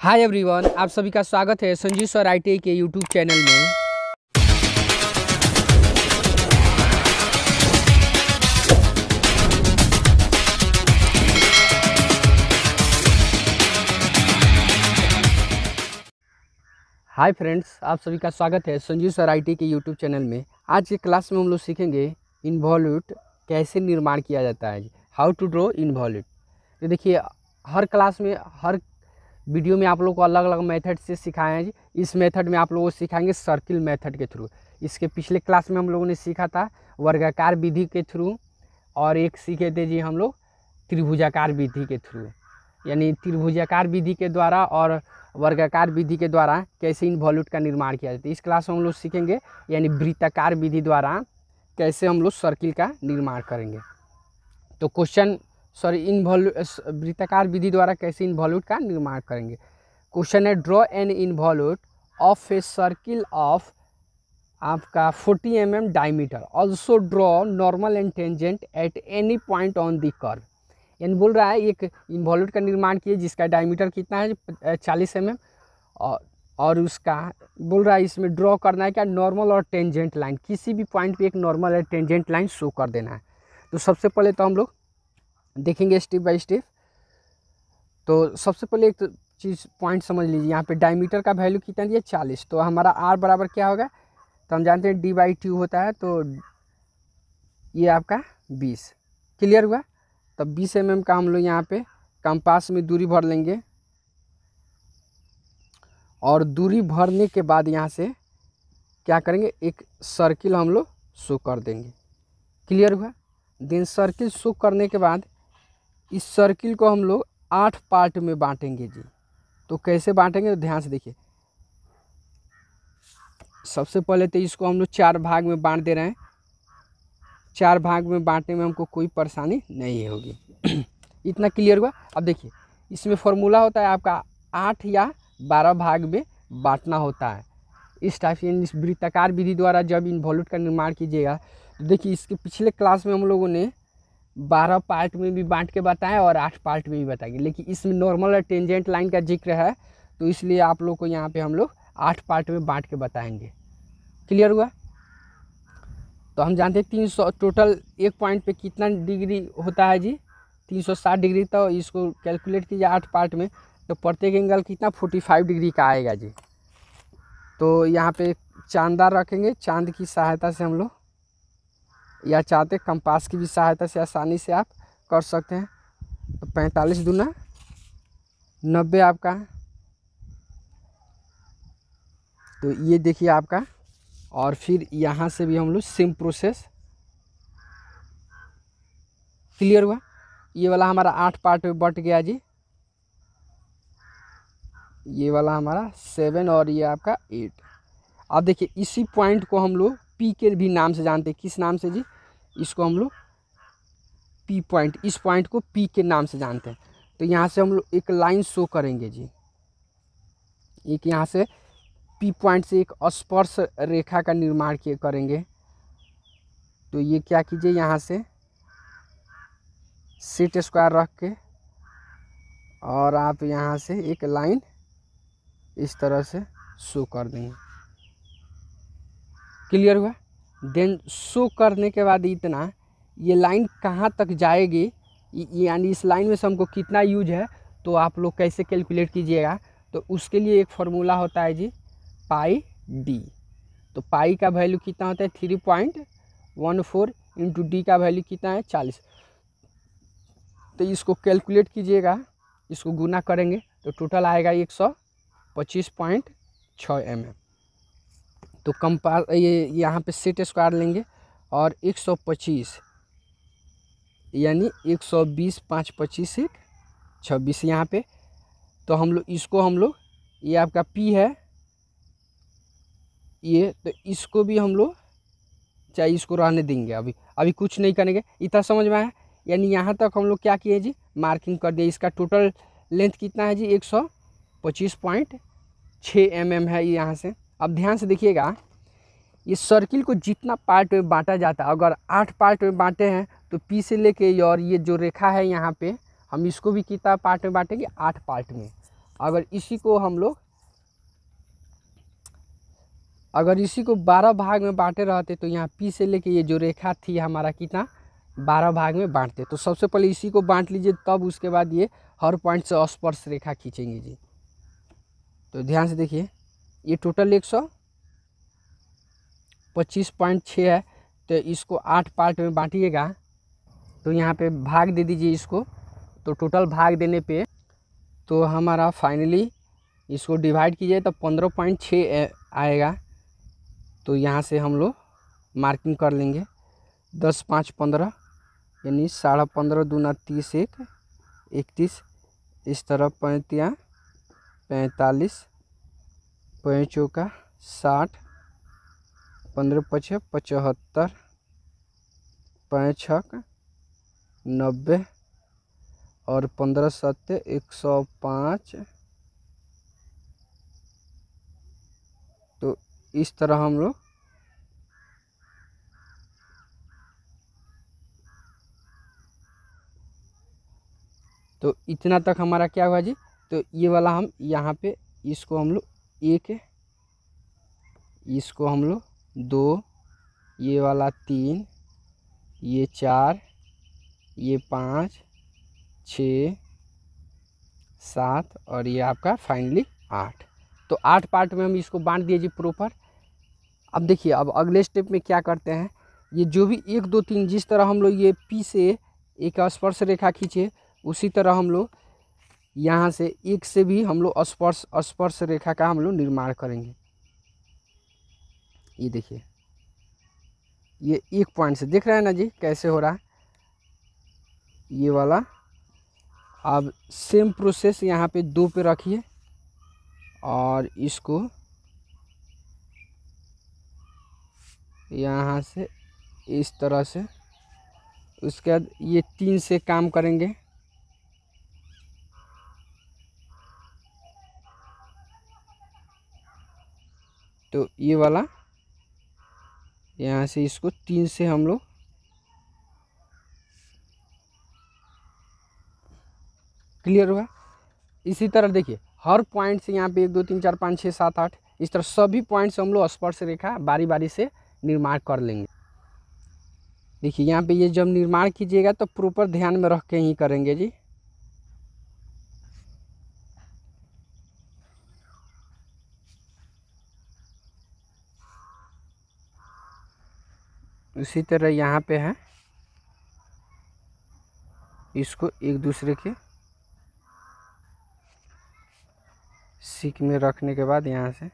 hi everyone आप सभी का स्वागत है संजीव सर आई के यूट्यूब चैनल में हाय फ्रेंड्स आप सभी का स्वागत है संजीव सर आई के यूट्यूब चैनल में आज के क्लास में हम लोग सीखेंगे इन्वॉल्यूट कैसे निर्माण किया जाता है हाउ टू ड्रॉ इन्वॉल्यूट ये देखिए हर क्लास में हर वीडियो में आप लोग को अलग अलग मेथड से सिखाए हैं जी इस मेथड में आप लोगों को सिखाएंगे सर्किल मेथड के थ्रू इसके पिछले क्लास में हम लोगों ने सीखा था वर्गाकार विधि के थ्रू और एक सीखे थे जी हम लोग त्रिभुजाकार विधि के थ्रू यानी त्रिभुजाकार विधि के द्वारा और वर्गाकार विधि के द्वारा कैसे वॉल्यूट का निर्माण किया जाता है इस क्लास में हम लोग सीखेंगे यानी वृत्ताकार विधि द्वारा कैसे हम लोग सर्किल का निर्माण करेंगे तो क्वेश्चन सॉरी इन्वॉल्व uh, वृत्ताकार विधि द्वारा कैसे इन्वॉल्यूट का निर्माण करेंगे क्वेश्चन है draw an involute of a circle of आपका 40 M M diameter also draw normal and tangent at any point on the curve यानी बोल रहा है एक इन्वॉल्यूट का निर्माण किए जिसका डायमीटर कितना है चालीस एम mm, एम और और उसका बोल रहा है इसमें ड्रॉ करना है क्या नॉर्मल और टेंजेंट लाइन किसी भी पॉइंट पे एक नॉर्मल और टेंजेंट लाइन शो कर देना है तो सबसे पहले तो हम लोग देखेंगे स्टेप बाय स्टेप तो सबसे पहले एक तो चीज़ पॉइंट समझ लीजिए यहाँ पे डायमीटर का वैल्यू कितना दिया चालीस तो हमारा आर बराबर क्या होगा तो हम जानते हैं डी बाई ट्यू होता है तो ये आपका बीस क्लियर हुआ तो बीस एम mm का हम लोग यहाँ पे कंपास में दूरी भर लेंगे और दूरी भरने के बाद यहाँ से क्या करेंगे एक सर्किल हम लोग शो कर देंगे क्लियर हुआ देन सर्किल शो करने के बाद इस सर्किल को हम लोग आठ पार्ट में बांटेंगे जी तो कैसे बांटेंगे तो ध्यान से देखिए सबसे पहले तो इसको हम लोग चार भाग में बांट दे रहे हैं चार भाग में बांटने में हमको कोई परेशानी नहीं होगी इतना क्लियर हुआ अब देखिए इसमें फॉर्मूला होता है आपका आठ या बारह भाग में बांटना होता है इस टाइप से वृत्ताकार विधि द्वारा जब इन्वॉल्यूट का निर्माण कीजिएगा तो देखिए इसके पिछले क्लास में हम लोगों ने बारह पार्ट में भी बांट के बताएं और आठ पार्ट में भी बताएंगे लेकिन इसमें नॉर्मल और टेंजेंट लाइन का जिक्र है तो इसलिए आप लोग को यहाँ पे हम लोग आठ पार्ट में बांट के बताएंगे क्लियर हुआ तो हम जानते हैं तीन सौ टोटल एक पॉइंट पे कितना डिग्री होता है जी तीन सौ साठ डिग्री तो इसको कैलकुलेट कीजिए आठ पार्ट में तो प्रत्येक एंगल कितना फोर्टी फाइव डिग्री का आएगा जी तो यहाँ पे चांदा रखेंगे चांद की सहायता से हम लोग या चाहते कंपास की भी सहायता से आसानी से आप कर सकते हैं तो पैंतालीस दूना नब्बे आपका तो ये देखिए आपका और फिर यहाँ से भी हम लोग सेम प्रोसेस क्लियर हुआ ये वाला हमारा आठ पार्ट में बट गया जी ये वाला हमारा सेवन और ये आपका एट अब देखिए इसी पॉइंट को हम लोग पी के भी नाम से जानते हैं किस नाम से जी इसको हम लोग पी पॉइंट इस पॉइंट को पी के नाम से जानते हैं तो यहाँ से हम लोग एक लाइन शो करेंगे जी एक यहाँ से पी पॉइंट से एक स्पर्श रेखा का निर्माण किए करेंगे तो ये क्या कीजिए यहाँ से सेट स्क्वायर रख के और आप यहाँ से एक लाइन इस तरह से शो कर देंगे क्लियर हुआ देन शो करने के बाद इतना ये लाइन कहाँ तक जाएगी यानी इस लाइन में से हमको कितना यूज है तो आप लोग कैसे कैलकुलेट कीजिएगा तो उसके लिए एक फॉर्मूला होता है जी पाई डी तो पाई का वैल्यू कितना होता है three point one four into D का वैल्यू कितना है चालीस तो इसको कैलकुलेट कीजिएगा इसको गुना करेंगे तो टोटल आएगा एक सौ पच्चीस पॉइंट छः एम एम तो कंपास ये यहाँ पे सेट स्क्वायर लेंगे और 125 यानी 120 पाँच पच्चीस एक छब्बीस यहाँ पे तो हम लोग इसको हम लोग ये आपका पी है ये तो इसको भी हम लोग चाहे इसको रहने देंगे अभी अभी कुछ नहीं करेंगे इतना समझ में आया यानी यहाँ तक हम लोग क्या किए जी मार्किंग कर दिए इसका टोटल लेंथ कितना है जी एक सौ पच्चीस पॉइंट छः एम एम है यहाँ से अब ध्यान से देखिएगा ये सर्किल को जितना पार्ट में बांटा जाता है अगर आठ पार्ट में बांटे हैं तो पी से लेके और ये जो रेखा है यहाँ पे हम इसको भी कितना पार्ट में बांटेंगे आठ पार्ट में अगर इसी को हम लोग अगर इसी को बारह भाग में बांटे रहते तो यहाँ पी से लेके ये जो रेखा थी हमारा कितना बारह भाग में बांटते तो सबसे पहले इसी को बांट लीजिए तब उसके बाद ये हर पॉइंट से स्पर्श रेखा खींचेंगे जी तो ध्यान से देखिए ये टोटल एक सौ पच्चीस पॉइंट छः है तो इसको आठ पार्ट में बांटिएगा तो यहाँ पे भाग दे दीजिए इसको तो टोटल भाग देने पे तो हमारा फाइनली इसको डिवाइड कीजिए तो पंद्रह पॉइंट छः आएगा तो यहाँ से हम लोग मार्किंग कर लेंगे दस पाँच पंद्रह यानी साढ़े पंद्रह दूना तीस एक इकतीस इस तरह पैंतिया पैंतालीस पाँच चौका साठ पंद्रह पचे पचहत्तर पाँच नब्बे और पंद्रह सत्य एक सौ पाँच तो इस तरह हम लोग तो इतना तक हमारा क्या हुआ जी तो ये वाला हम यहाँ पे इसको हम लोग एक इसको हम लोग दो ये वाला तीन ये चार ये पाँच छ सात और ये आपका फाइनली आठ तो आठ पार्ट में हम इसको बांट दिए जी प्रॉपर अब देखिए अब अगले स्टेप में क्या करते हैं ये जो भी एक दो तीन जिस तरह हम लोग ये पी से एक स्पर्श रेखा खींचे उसी तरह हम लोग यहाँ से एक से भी हम लोग स्पर्श स्पर्श रेखा का हम लोग निर्माण करेंगे ये देखिए ये एक पॉइंट से देख रहे हैं ना जी कैसे हो रहा है ये वाला अब सेम प्रोसेस यहाँ पे दो पे रखिए और इसको यहाँ से इस तरह से उसके बाद ये तीन से काम करेंगे तो ये वाला यहाँ से इसको तीन से हम लोग क्लियर हुआ इसी तरह देखिए हर पॉइंट से यहाँ पे एक दो तीन चार पाँच छः सात आठ इस तरह सभी पॉइंट से हम लोग स्पर्श रेखा बारी बारी से निर्माण कर लेंगे देखिए यहाँ पे ये जब निर्माण कीजिएगा तो प्रॉपर ध्यान में रख के ही करेंगे जी उसी तरह यहाँ पे है इसको एक दूसरे के सीख में रखने के बाद यहाँ से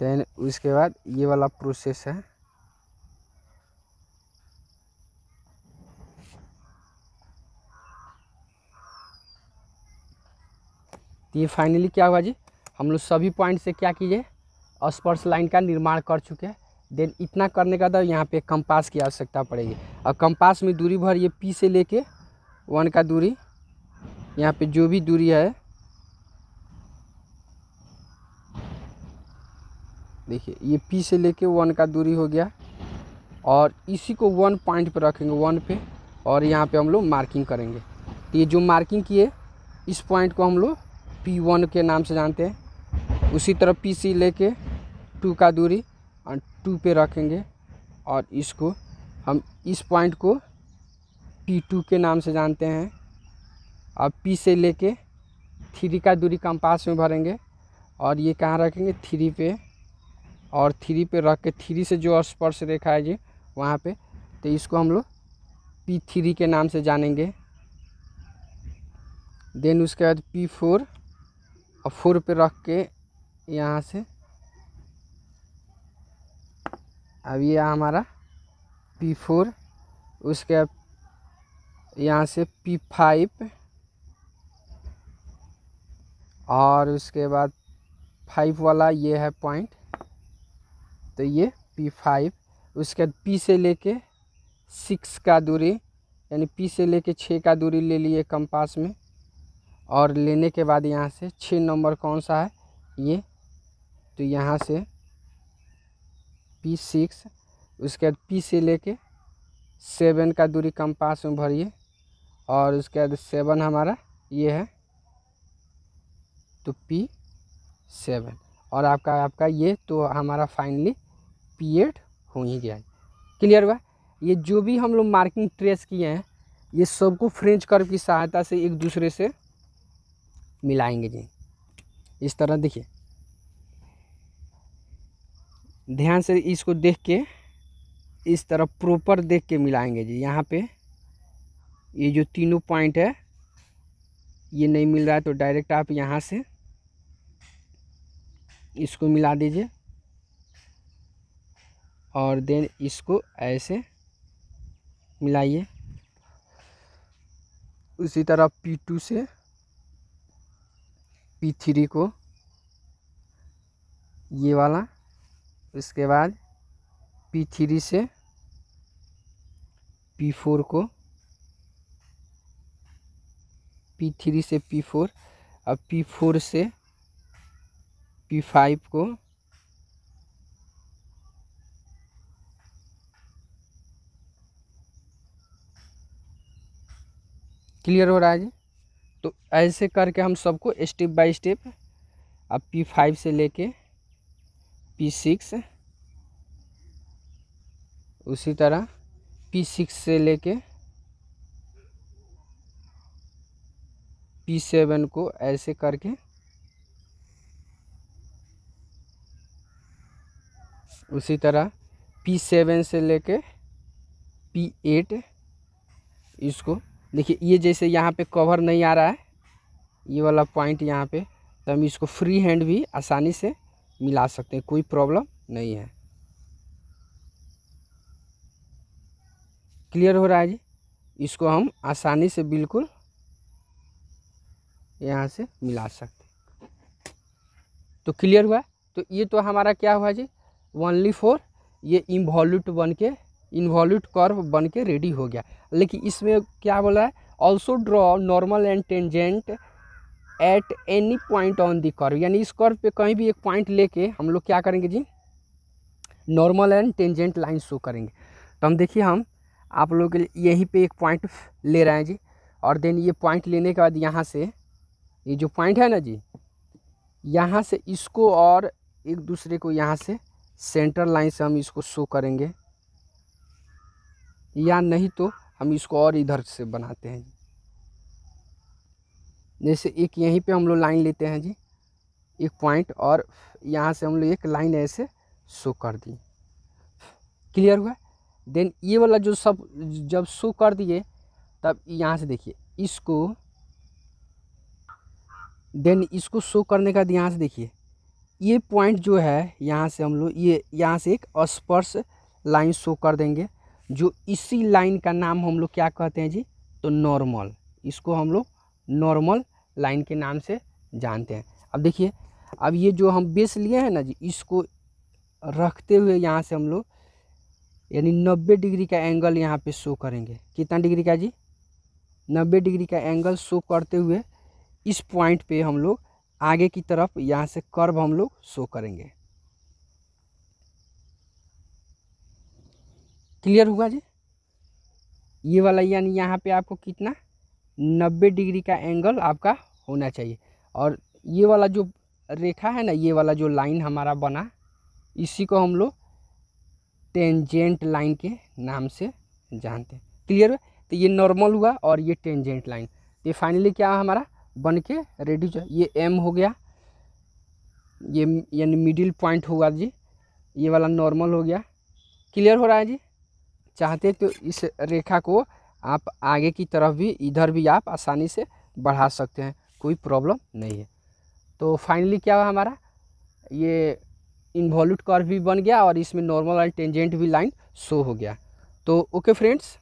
देन उसके बाद ये वाला प्रोसेस है तो ये फाइनली क्या हुआ जी हम लोग सभी पॉइंट से क्या कीजिए स्पर्श लाइन का निर्माण कर चुके हैं देन इतना करने का तो यहाँ पे कंपास की आवश्यकता पड़ेगी और कंपास में दूरी भर ये पी से लेके वन का दूरी यहाँ पे जो भी दूरी है देखिए ये पी से लेके वन का दूरी हो गया और इसी को वन पॉइंट पर रखेंगे वन पे और यहाँ पे हम लोग मार्किंग करेंगे तो ये जो मार्किंग किए इस पॉइंट को हम लोग पी वन के नाम से जानते हैं उसी तरह पी सी लेके टू का दूरी और टू पे रखेंगे और इसको हम इस पॉइंट को पी टू के नाम से जानते हैं और पी से लेके थ्री का दूरी कंपास में भरेंगे और ये कहाँ रखेंगे थ्री पे और थ्री पे रख के थ्री से जो स्पर्श रेखा है जी वहाँ पे तो इसको हम लोग पी थ्री के नाम से जानेंगे देन उसके बाद पी फोर और फोर पे रख के यहाँ से अब ये हमारा पी फोर उसके यहाँ से पी फाइव और उसके बाद फाइव वाला ये है पॉइंट तो ये पी फाइव उसके बाद पी से लेके सिक्स का दूरी यानी पी से लेके छः का दूरी ले लिए कंपास में और लेने के बाद यहाँ से छः नंबर कौन सा है ये तो यहाँ से पी सिक्स उसके बाद पी से लेके सेवन का दूरी कंपास में भरिए और उसके बाद सेवन हमारा ये है तो पी सेवन और आपका आपका ये तो हमारा फाइनली पी एट हो ही गया है क्लियर हुआ ये जो भी हम लोग मार्किंग ट्रेस किए हैं ये सबको फ्रेंच कर्व की सहायता से एक दूसरे से मिलाएंगे जी इस तरह देखिए ध्यान से इसको देख के इस तरह प्रॉपर देख के मिलाएंगे जी यहाँ पे ये जो तीनों पॉइंट है ये नहीं मिल रहा है तो डायरेक्ट आप यहाँ से इसको मिला दीजिए और देन इसको ऐसे मिलाइए उसी तरह P2 से P3 को ये वाला उसके बाद पी थ्री से पी फोर को पी थ्री से पी फोर और पी फोर से पी फाइव को क्लियर हो रहा है जी तो ऐसे करके हम सबको स्टेप बाय स्टेप अब पी फाइव से लेके पी सिक्स उसी तरह पी सिक्स से लेके पी सेवन को ऐसे करके उसी तरह पी सेवन से लेके पी एट इसको देखिए ये जैसे यहाँ पे कवर नहीं आ रहा है ये वाला पॉइंट यहाँ पे तो हम इसको फ्री हैंड भी आसानी से मिला सकते हैं कोई प्रॉब्लम नहीं है क्लियर हो रहा है जी इसको हम आसानी से बिल्कुल यहाँ से मिला सकते तो क्लियर हुआ तो ये तो हमारा क्या हुआ जी वनली फोर ये इन्वॉल्यूट बन के इन्वॉल्यूट कर्व बन के रेडी हो गया लेकिन इसमें क्या बोला है also draw normal and tangent at any point on the curve यानी इस कर्व पे कहीं भी एक पॉइंट लेके हम लोग क्या करेंगे जी normal and tangent line show करेंगे तो हम देखिए हम आप लोगों के लिए यहीं पे एक पॉइंट ले रहे हैं जी और देन ये पॉइंट लेने के बाद यहाँ से ये जो पॉइंट है ना जी यहाँ से इसको और एक दूसरे को यहाँ से सेंटर लाइन से हम इसको शो करेंगे या नहीं तो हम इसको और इधर से बनाते हैं जी जैसे एक यहीं पे हम लोग लाइन लेते हैं जी एक पॉइंट और यहाँ से हम लोग एक लाइन ऐसे शो कर दी क्लियर हुआ देन ये वाला जो सब जब शो कर दिए तब यहाँ से देखिए इसको देन इसको शो करने का यहाँ से देखिए ये पॉइंट जो है यहाँ से हम लोग ये यहाँ से एक स्पर्श लाइन शो कर देंगे जो इसी लाइन का नाम हम लोग क्या कहते हैं जी तो नॉर्मल इसको हम लोग नॉर्मल लाइन के नाम से जानते हैं अब देखिए अब ये जो हम बेस लिए हैं ना जी इसको रखते हुए यहाँ से हम लोग यानी नब्बे डिग्री का एंगल यहाँ पे शो करेंगे कितना डिग्री का जी नब्बे डिग्री का एंगल शो करते हुए इस पॉइंट पे हम लोग आगे की तरफ यहाँ से कर्व हम लोग शो करेंगे क्लियर हुआ जी ये वाला यानी यहाँ पे आपको कितना नब्बे डिग्री का एंगल आपका होना चाहिए और ये वाला जो रेखा है ना ये वाला जो लाइन हमारा बना इसी को हम लोग टेंजेंट लाइन के नाम से जानते हैं क्लियर है तो ये नॉर्मल हुआ और ये टेंजेंट लाइन ये फाइनली क्या हमारा बन के रेडी ये एम हो गया ये यानी मिडिल पॉइंट होगा जी ये वाला नॉर्मल हो गया क्लियर हो रहा है जी चाहते तो इस रेखा को आप आगे की तरफ भी इधर भी आप आसानी से बढ़ा सकते हैं कोई प्रॉब्लम नहीं है तो फाइनली क्या हुआ हमारा ये इन्वॉल्यूट कर भी बन गया और इसमें नॉर्मल और टेंजेंट भी लाइन शो हो गया तो ओके फ्रेंड्स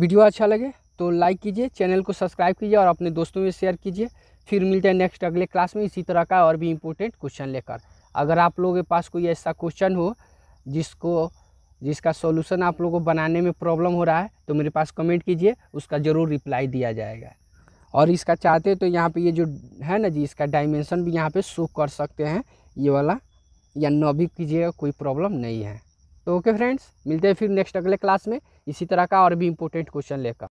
वीडियो अच्छा लगे तो लाइक कीजिए चैनल को सब्सक्राइब कीजिए और अपने दोस्तों में शेयर कीजिए फिर मिलते हैं नेक्स्ट अगले क्लास में इसी तरह का और भी इम्पोर्टेंट क्वेश्चन लेकर अगर आप लोगों के पास कोई ऐसा क्वेश्चन हो जिसको जिसका सॉल्यूशन आप लोगों को बनाने में प्रॉब्लम हो रहा है तो मेरे पास कमेंट कीजिए उसका ज़रूर रिप्लाई दिया जाएगा और इसका चाहते तो यहाँ पे ये जो है ना जी इसका डायमेंशन भी यहाँ पे शो कर सकते हैं ये वाला या न भी कीजिएगा कोई प्रॉब्लम नहीं है तो ओके फ्रेंड्स मिलते हैं फिर नेक्स्ट अगले क्लास में इसी तरह का और भी इम्पोर्टेंट क्वेश्चन लेकर